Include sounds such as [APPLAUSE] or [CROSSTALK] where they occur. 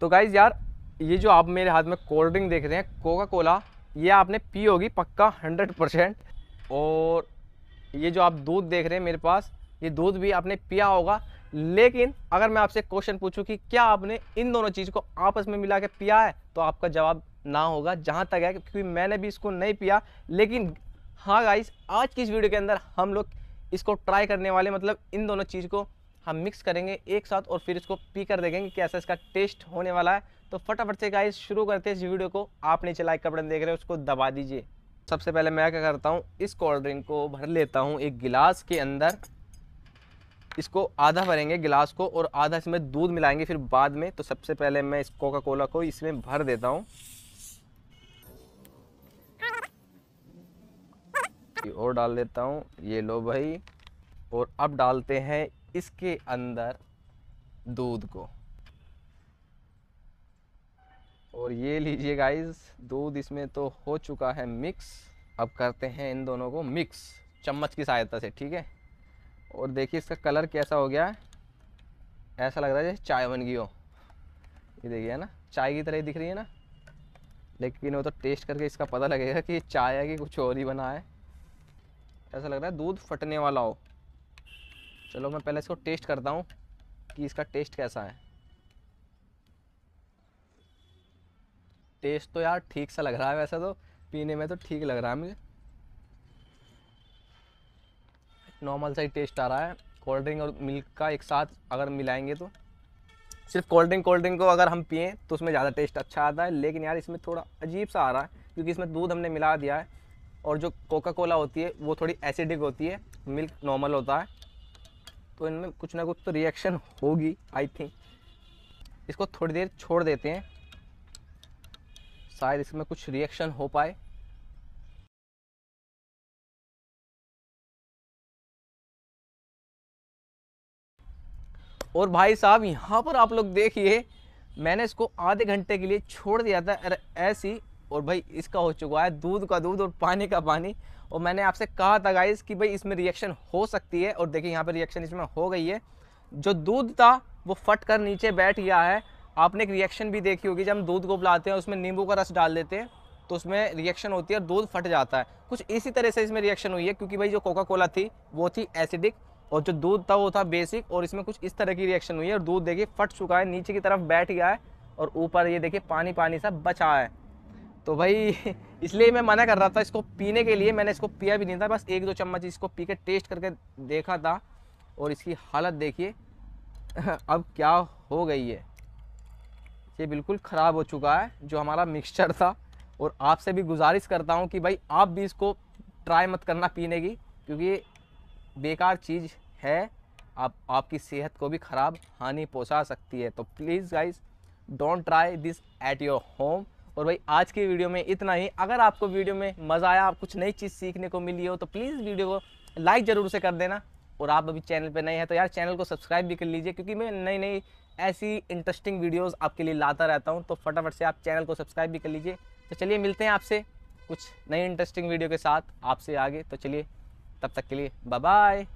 तो गाइज़ यार ये जो आप मेरे हाथ में कोल्ड ड्रिंक देख रहे हैं कोका कोला ये आपने पी होगी पक्का हंड्रेड परसेंट और ये जो आप दूध देख रहे हैं मेरे पास ये दूध भी आपने पिया होगा लेकिन अगर मैं आपसे क्वेश्चन पूछूं कि क्या आपने इन दोनों चीज़ को आपस में मिला के पिया है तो आपका जवाब ना होगा जहाँ तक है क्योंकि मैंने भी इसको नहीं पिया लेकिन हाँ गाइज आज की इस वीडियो के अंदर हम लोग इसको ट्राई करने वाले मतलब इन दोनों चीज़ को हम मिक्स करेंगे एक साथ और फिर इसको पी कर देखेंगे कैसा इसका टेस्ट होने वाला है तो फटाफट से गाइस शुरू करते हैं इस वीडियो को आप नीचे लाइक का बटन देख रहे हो उसको दबा दीजिए सबसे पहले मैं क्या करता हूँ इस कोल्ड ड्रिंक को भर लेता हूँ एक गिलास के अंदर इसको आधा भरेंगे गिलास को और आधा इसमें दूध मिलाएंगे फिर बाद में तो सबसे पहले मैं इस कोका कोला को इसमें भर देता हूँ और डाल देता हूँ ये लो भाई और अब डालते हैं इसके अंदर दूध को और ये लीजिए गाइस दूध इसमें तो हो चुका है मिक्स अब करते हैं इन दोनों को मिक्स चम्मच की सहायता से ठीक है और देखिए इसका कलर कैसा हो गया है ऐसा लग रहा है जैसे चाय बन गई हो ये देखिए है ना चाय की तरह ही दिख रही है ना लेकिन वो तो टेस्ट करके इसका पता लगेगा कि चाय है कि कुछ और ही बना है ऐसा लग रहा है दूध फटने वाला हो चलो मैं पहले इसको टेस्ट करता हूँ कि इसका टेस्ट कैसा है टेस्ट तो यार ठीक सा लग रहा है वैसे तो पीने में तो ठीक लग रहा है मुझे नॉर्मल सा ही टेस्ट आ रहा है कोल्ड ड्रिंक और मिल्क का एक साथ अगर मिलाएंगे तो सिर्फ कोल्ड ड्रिंक कोल्ड ड्रिंक को अगर हम पिए तो उसमें ज़्यादा टेस्ट अच्छा आता है लेकिन यार इसमें थोड़ा अजीब सा आ रहा है क्योंकि इसमें दूध हमने मिला दिया है और जो कोका कोला होती है वो थोड़ी एसिडिक होती है मिल्क नॉर्मल होता है तो इनमें कुछ ना कुछ तो रिएक्शन होगी आई थिंक इसको थोड़ी देर छोड़ देते हैं शायद इसमें कुछ रिएक्शन हो पाए और भाई साहब यहाँ पर आप लोग देखिए मैंने इसको आधे घंटे के लिए छोड़ दिया था ऐसी और भाई इसका हो चुका है दूध का दूध और पानी का पानी और मैंने आपसे कहा था गाइस कि भाई इसमें रिएक्शन हो सकती है और देखिए यहाँ पर रिएक्शन इसमें हो गई है जो दूध था वो फट कर नीचे बैठ गया है आपने एक रिएक्शन भी देखी होगी जब हम दूध को बुलाते हैं उसमें नींबू का रस डाल देते हैं तो उसमें रिएक्शन होती है और दूध फट जाता है कुछ इसी तरह से इसमें रिएक्शन हुई है क्योंकि भाई जो कोका कोला थी वो थी एसिडिक और जो दूध था वो था बेसिक और इसमें कुछ इस तरह की रिएक्शन हुई है और दूध देखिए फट चुका है नीचे की तरफ बैठ गया है और ऊपर ये देखिए पानी पानी सा बचा है तो भाई इसलिए मैं मना कर रहा था इसको पीने के लिए मैंने इसको पिया भी नहीं था बस एक दो चम्मच इसको पी के टेस्ट करके देखा था और इसकी हालत देखिए [LAUGHS] अब क्या हो गई है ये बिल्कुल ख़राब हो चुका है जो हमारा मिक्सचर था और आपसे भी गुजारिश करता हूँ कि भाई आप भी इसको ट्राई मत करना पीने की क्योंकि बेकार चीज़ है आप आपकी सेहत को भी ख़राब हानि पहुँचा सकती है तो please guys don't try this at your home और भाई आज की वीडियो में इतना ही अगर आपको वीडियो में मज़ा आया आप कुछ नई चीज़ सीखने को मिली हो तो प्लीज़ वीडियो को लाइक ज़रूर से कर देना और आप अभी चैनल पर नए हैं तो यार चैनल को सब्सक्राइब भी कर लीजिए क्योंकि मैं नई नई ऐसी इंटरेस्टिंग वीडियोस आपके लिए लाता रहता हूं तो फटाफट से आप चैनल को सब्सक्राइब भी कर लीजिए तो चलिए मिलते हैं आपसे कुछ नई इंटरेस्टिंग वीडियो के साथ आपसे आगे तो चलिए तब तक के लिए बाय बाय